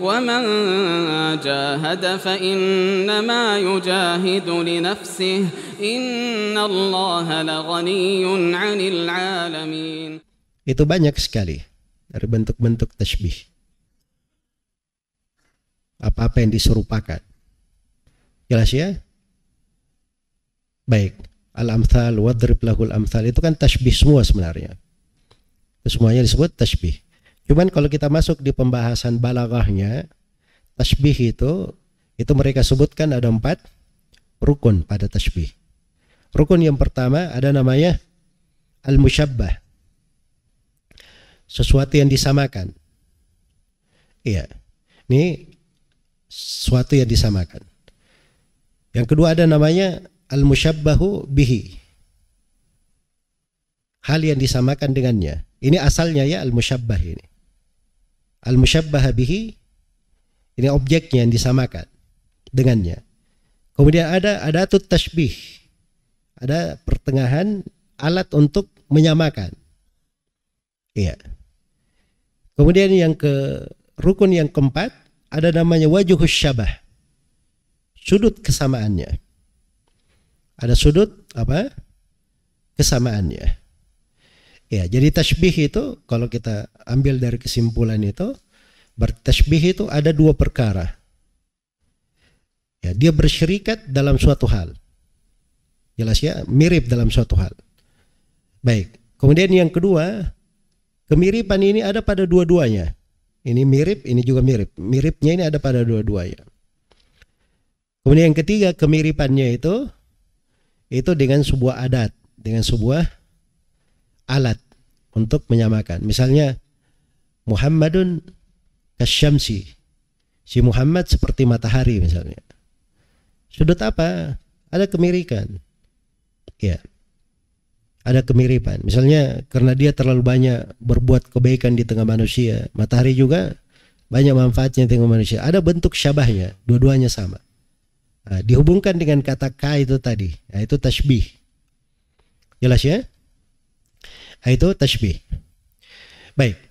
ومن جاهد فإنما يجاهد لنفسه إن الله لغني عن العالمين Itu banyak sekali dari bentuk-bentuk tasbih. Apa-apa yang diserupakan. Jelas ya? Baik. Al-amthal, wadrib lahul amthal. Itu kan tasbih semua sebenarnya. semuanya disebut tasbih. Cuman kalau kita masuk di pembahasan balaghahnya, tasbih itu itu mereka sebutkan ada empat rukun pada tasbih. Rukun yang pertama ada namanya al-musyabbah. Sesuatu yang disamakan. Iya. Ini sesuatu yang disamakan. Yang kedua ada namanya al-musyabbahu bihi. Hal yang disamakan dengannya. Ini asalnya ya al-musyabbah ini. Al-musyabbah bihi ini objeknya yang disamakan dengannya. Kemudian ada ada tuh tasbih. Ada pertengahan alat untuk menyamakan. Iya. Kemudian yang ke rukun yang keempat ada namanya wajuhus syabah. Sudut kesamaannya. Ada sudut apa? Kesamaannya. Ya, jadi tasbih itu kalau kita ambil dari kesimpulan itu, bertasbih itu ada dua perkara. Ya, dia bersyirikat dalam suatu hal. Jelas ya, mirip dalam suatu hal. Baik. Kemudian yang kedua, kemiripan ini ada pada dua-duanya. Ini mirip, ini juga mirip. Miripnya ini ada pada dua-duanya. Kemudian yang ketiga, kemiripannya itu itu dengan sebuah adat, dengan sebuah alat untuk menyamakan. Misalnya Muhammadun kasyamsi. Si Muhammad seperti matahari misalnya. Sudut apa? Ada kemirikan. Ya. Ada kemiripan. Misalnya karena dia terlalu banyak berbuat kebaikan di tengah manusia. Matahari juga banyak manfaatnya di tengah manusia. Ada bentuk syabahnya. Dua-duanya sama. Nah, dihubungkan dengan kata ka itu tadi. Nah, itu tasbih. Jelas ya? Itu tashbih. Baik.